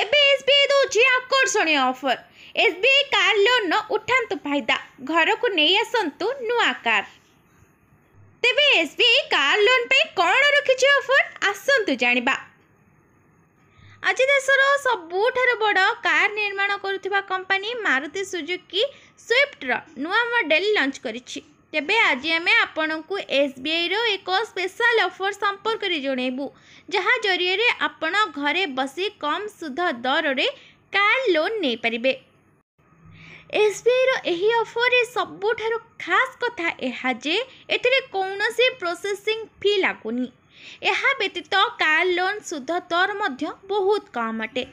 ଏବେ ଏସ୍ବିଆଇ ଦେଉଛି ଆକର୍ଷଣୀୟ ଅଫର୍ ଏସ୍ବିଆଇ କାର୍ ଲୋନ୍ର ଉଠାନ୍ତୁ ଫାଇଦା ଘରକୁ ନେଇ ଆସନ୍ତୁ ନୂଆ କାର୍ ତେବେ ଏସ୍ବିଆଇ କାର୍ ଲୋନ୍ ପାଇଁ କ'ଣ ରଖିଛି ଅଫର୍ ଆସନ୍ତୁ ଜାଣିବା ଆଜି ଦେଶର ସବୁଠାରୁ ବଡ଼ କାର୍ ନିର୍ମାଣ କରୁଥିବା କମ୍ପାନୀ ମାରୁତି ସୁଜୁକି ସ୍ୱିଫ୍ଟର ନୂଆ ମଡେଲ୍ ଲଞ୍ଚ କରିଛି ତେବେ ଆଜି ଆମେ ଆପଣଙ୍କୁ ଏସ୍ ବି ଆଇର ଏକ ସ୍ପେଶାଲ ଅଫର୍ ସମ୍ପର୍କରେ ଜଣାଇବୁ ଯାହା ଜରିଆରେ ଆପଣ ଘରେ ବସି କମ୍ ସୁଧ ଦରରେ କାର୍ ଲୋନ୍ ନେଇପାରିବେ ଏସ୍ ବି ଆଇର ଏହି ଅଫର୍ରେ ସବୁଠାରୁ ଖାସ କଥା ଏହା ଯେ ଏଥିରେ କୌଣସି ପ୍ରୋସେସିଂ ଫି ଲାଗୁନି ଏହା ବ୍ୟତୀତ କାର୍ ଲୋନ୍ ସୁଧ ଦର ମଧ୍ୟ ବହୁତ କମ୍ ଅଟେ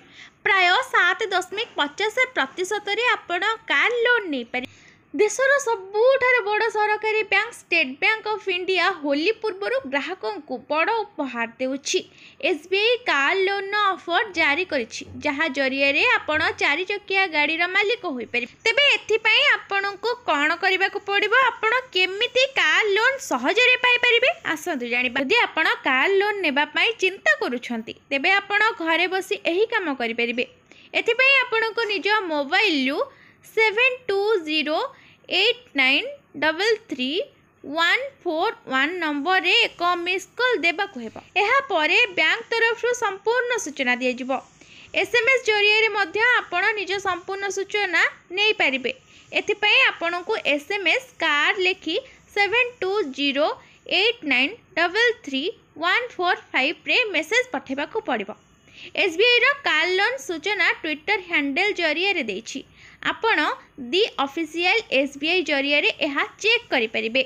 ପ୍ରାୟ ସାତ ଦଶମିକ ପଚାଶ ପ୍ରତିଶତରେ ଆପଣ କାର୍ ଲୋନ୍ ନେଇପାରିବେ ଦେଶର ସବୁଠାରୁ ବଡ଼ ସରକାରୀ bank State Bank of India Holi ପୂର୍ବରୁ ଗ୍ରାହକଙ୍କୁ ବଡ଼ ଉପହାର ଦେଉଛି ଏସ୍ବିଆଇ କାର୍ ଲୋନ୍ର ଅଫର ଜାରି କରିଛି ଯାହା ଜରିଆରେ ଆପଣ ଚାରିଚକିଆ ଗାଡ଼ିର ମାଲିକ ହୋଇପାରିବେ ତେବେ ଏଥିପାଇଁ ଆପଣଙ୍କୁ କ'ଣ କରିବାକୁ ପଡ଼ିବ ଆପଣ କେମିତି କାର୍ ଲୋନ୍ ସହଜରେ ପାଇପାରିବେ ଆସନ୍ତୁ ଜାଣିବା ଯଦି ଆପଣ କାର୍ ଲୋନ୍ ନେବା ପାଇଁ ଚିନ୍ତା କରୁଛନ୍ତି ତେବେ ଆପଣ ଘରେ ବସି ଏହି କାମ କରିପାରିବେ ଏଥିପାଇଁ ଆପଣଙ୍କୁ ନିଜ ମୋବାଇଲରୁ seven two zero eight nine double three one four one ନମ୍ବରରେ ଏକ ମିସ୍ କଲ୍ ଦେବାକୁ ହେବ ଏହାପରେ ବ୍ୟାଙ୍କ ତରଫରୁ ସମ୍ପୂର୍ଣ୍ଣ ସୂଚନା ଦିଆଯିବ ଏସ୍ ଏମ୍ ଏସ୍ ଜରିଆରେ ମଧ୍ୟ ଆପଣ ନିଜ ସମ୍ପୂର୍ଣ୍ଣ ସୂଚନା ନେଇପାରିବେ ଏଥିପାଇଁ ଆପଣଙ୍କୁ ଏସ୍ ଏମ୍ ଏସ୍ କାର୍ଡ଼ ଲେଖି seven two zero eight nine double three one four ଫାଇଭ୍ରେ ମେସେଜ୍ ପଠାଇବାକୁ ପଡ଼ିବ ଏସ୍ବିଆଇର କାର୍ ଲୋନ୍ ସୂଚନା ଟ୍ୱିଟର୍ ହ୍ୟାଣ୍ଡେଲ୍ ଜରିଆରେ ଦେଇଛି ଆପଣ the official S B I ଜରିଆରେ ଏହା ଚେକ୍ କରିପାରିବେ